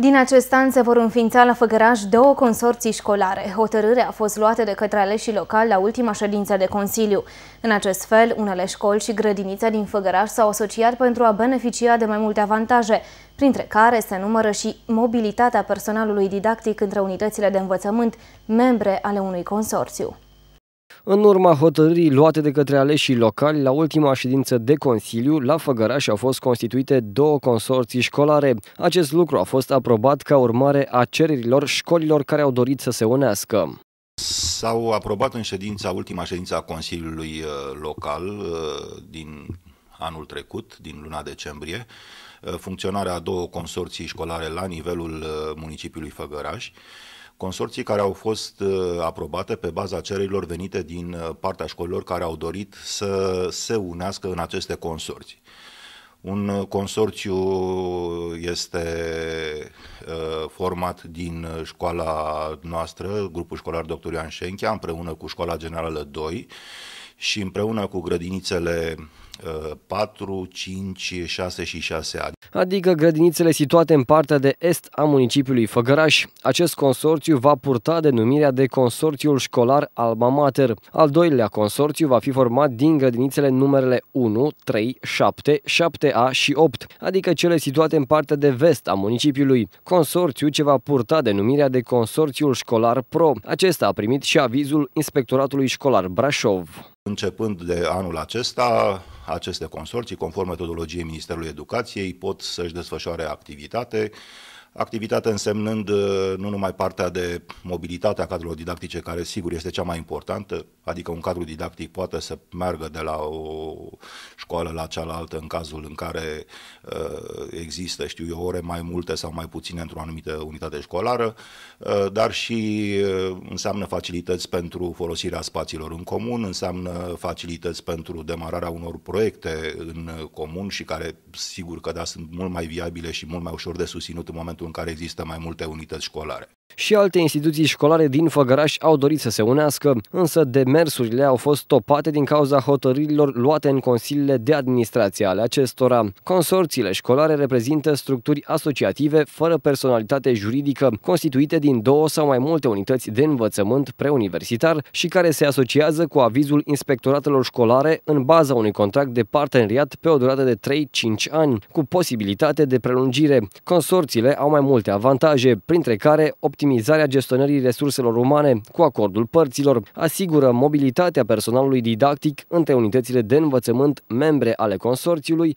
Din acest an se vor înființa la Făgăraș două consorții școlare. Hotărârea a fost luată de către aleșii locali la ultima ședință de Consiliu. În acest fel, unele școli și grădinițe din Făgăraș s-au asociat pentru a beneficia de mai multe avantaje, printre care se numără și mobilitatea personalului didactic între unitățile de învățământ, membre ale unui consorțiu. În urma hotărârii luate de către aleșii locali, la ultima ședință de Consiliu, la Făgăraș au fost constituite două consorții școlare. Acest lucru a fost aprobat ca urmare a cererilor școlilor care au dorit să se unească. S-au aprobat în ședința, ultima ședință a Consiliului uh, Local uh, din anul trecut, din luna decembrie, uh, funcționarea a două consorții școlare la nivelul municipiului Făgăraș. Consorții care au fost uh, aprobate pe baza cererilor venite din uh, partea școlilor care au dorit să se unească în aceste consorții. Un uh, consorțiu este format din școala noastră, grupul școlar Dr. Ioan Șenchea, împreună cu școala generală 2 și împreună cu grădinițele 4, 5, 6 și 6 ani. Adică grădinițele situate în partea de est a municipiului Făgăraș. Acest consorțiu va purta denumirea de Consorțiul Școlar Alma Mater. Al doilea consorțiu va fi format din grădinițele numerele 1, 3, 7, 7A și 8, adică cele situate în partea de vest a municipiului. Consorțiu ce va purta denumirea de Consorțiul Școlar Pro. Acesta a primit și avizul Inspectoratului Școlar Brașov. Începând de anul acesta, aceste consorții, conform metodologiei Ministerului Educației, pot să-și desfășoare activitate activitate însemnând uh, nu numai partea de mobilitate a cadrelor didactice, care sigur este cea mai importantă, adică un cadru didactic poate să meargă de la o școală la cealaltă în cazul în care uh, există, știu eu, ore mai multe sau mai puține într-o anumită unitate școlară, uh, dar și înseamnă facilități pentru folosirea spațiilor în comun, înseamnă facilități pentru demararea unor proiecte în comun și care sigur că da, sunt mult mai viabile și mult mai ușor de susținut în momentul momentul în care există mai multe unități școlare. Și alte instituții școlare din Făgăraș au dorit să se unească, însă demersurile au fost topate din cauza hotărârilor luate în consiliile de administrație ale acestora. Consorțiile școlare reprezintă structuri asociative fără personalitate juridică, constituite din două sau mai multe unități de învățământ preuniversitar și care se asociază cu avizul inspectoratelor școlare în baza unui contract de parteneriat pe o durată de 3-5 ani, cu posibilitate de prelungire. Consorțiile au mai multe avantaje, printre care optimizarea gestionării resurselor umane cu acordul părților, asigură mobilitatea personalului didactic între unitățile de învățământ membre ale consorțiului,